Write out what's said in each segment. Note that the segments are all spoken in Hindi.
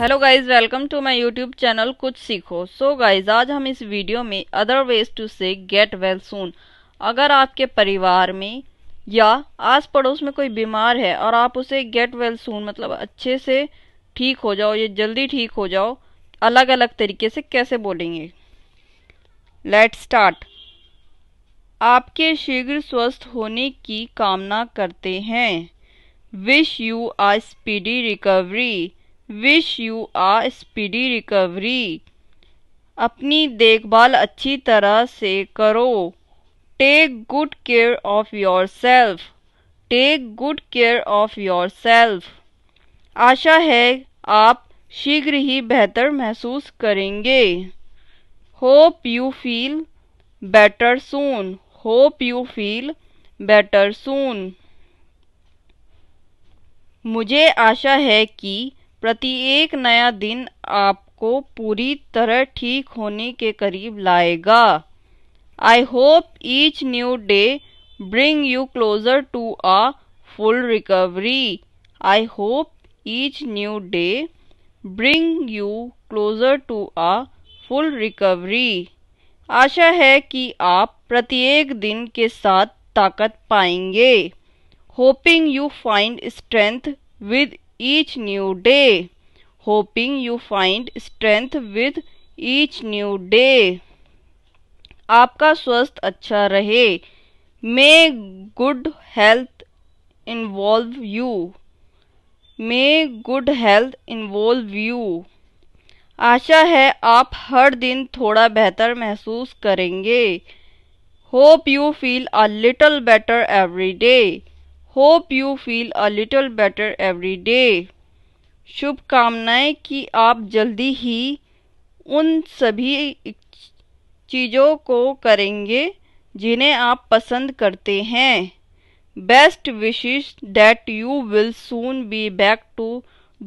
Hello guys welcome to my YouTube channel कुछ सीखो सो so गाइस आज हम इस वीडियो में other ways to say get well soon अगर आपके परिवार में या आस पड़ोस में कोई बीमार है और आप उसे गेट वेल सून मतलब अच्छे से ठीक हो जाओ या जल्दी ठीक हो जाओ अलग अलग तरीके से कैसे बोलेंगे लेट स्टार्ट आपके शीघ्र स्वस्थ होने की कामना करते हैं wish you a speedy recovery wish you a speedy recovery अपनी देखभाल अच्छी तरह से करो take good care of yourself take good care of yourself आशा है आप शीघ्र ही बेहतर महसूस करेंगे hope you feel better soon hope you feel better soon मुझे आशा है कि प्रत्येक नया दिन आपको पूरी तरह ठीक होने के करीब लाएगा I hope each new day bring you closer to a full recovery I hope each new day bring you closer to a full recovery आशा है कि आप प्रत्येक दिन के साथ ताकत पाएंगे hoping you find strength with each new day. Hoping you find strength with each new day. आपका स्वास्थ्य अच्छा रहे may good health involve you may good health involve you आशा है आप हर दिन थोड़ा बेहतर महसूस करेंगे hope you feel a little better every day hope you feel a little better every day शुभकामनाएं कि आप जल्दी ही उन सभी चीज़ों को करेंगे जिन्हें आप पसंद करते हैं best wishes that you will soon be back to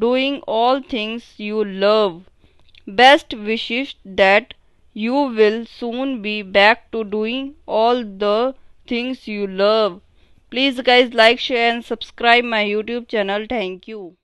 doing all things you love best wishes that you will soon be back to doing all the things you love Please guys like, share and subscribe my YouTube channel. Thank you.